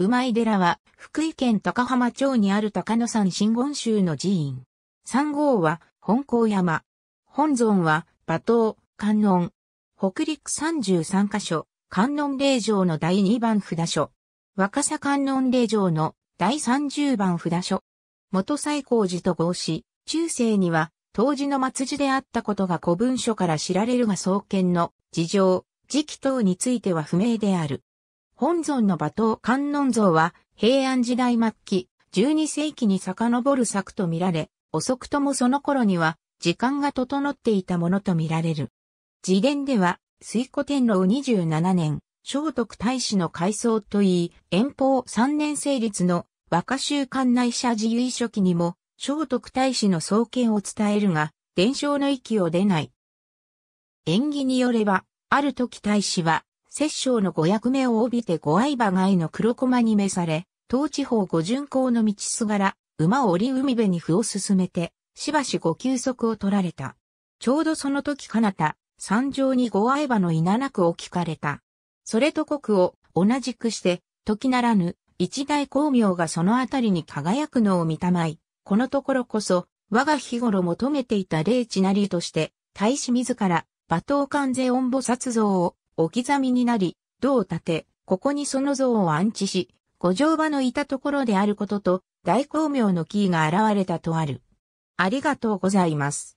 馬井寺は、福井県高浜町にある高野山真言宗の寺院。三号は、本校山。本尊は、馬頭、観音。北陸33カ所、観音霊場の第2番札所。若狭観音霊場の第30番札所。元最高寺と合し、中世には、当時の末寺であったことが古文書から知られるが創建の事情、時期等については不明である。本尊の馬頭観音像は平安時代末期、12世紀に遡る作と見られ、遅くともその頃には時間が整っていたものと見られる。自伝では、水古天皇27年、聖徳太子の改装といい、遠方3年成立の和歌集館内社自由書記にも、聖徳太子の創建を伝えるが、伝承の域を出ない。演技によれば、ある時太子は、摂政の五役目を帯びて五相場外の黒駒に召され、当地方五巡行の道すがら、馬を折り海辺に歩を進めて、しばしご休息を取られた。ちょうどその時彼方、山上に五相場の稲なく置聞かれた。それと国を同じくして、時ならぬ、一大光明がそのあたりに輝くのを見たまい、このところこそ、我が日頃求めていた霊地なりとして、大使自ら、馬頭関税音母殺像を置き去みになり、銅を立て、ここにその像を安置し、五条場のいたところであることと、大光明のキーが現れたとある。ありがとうございます。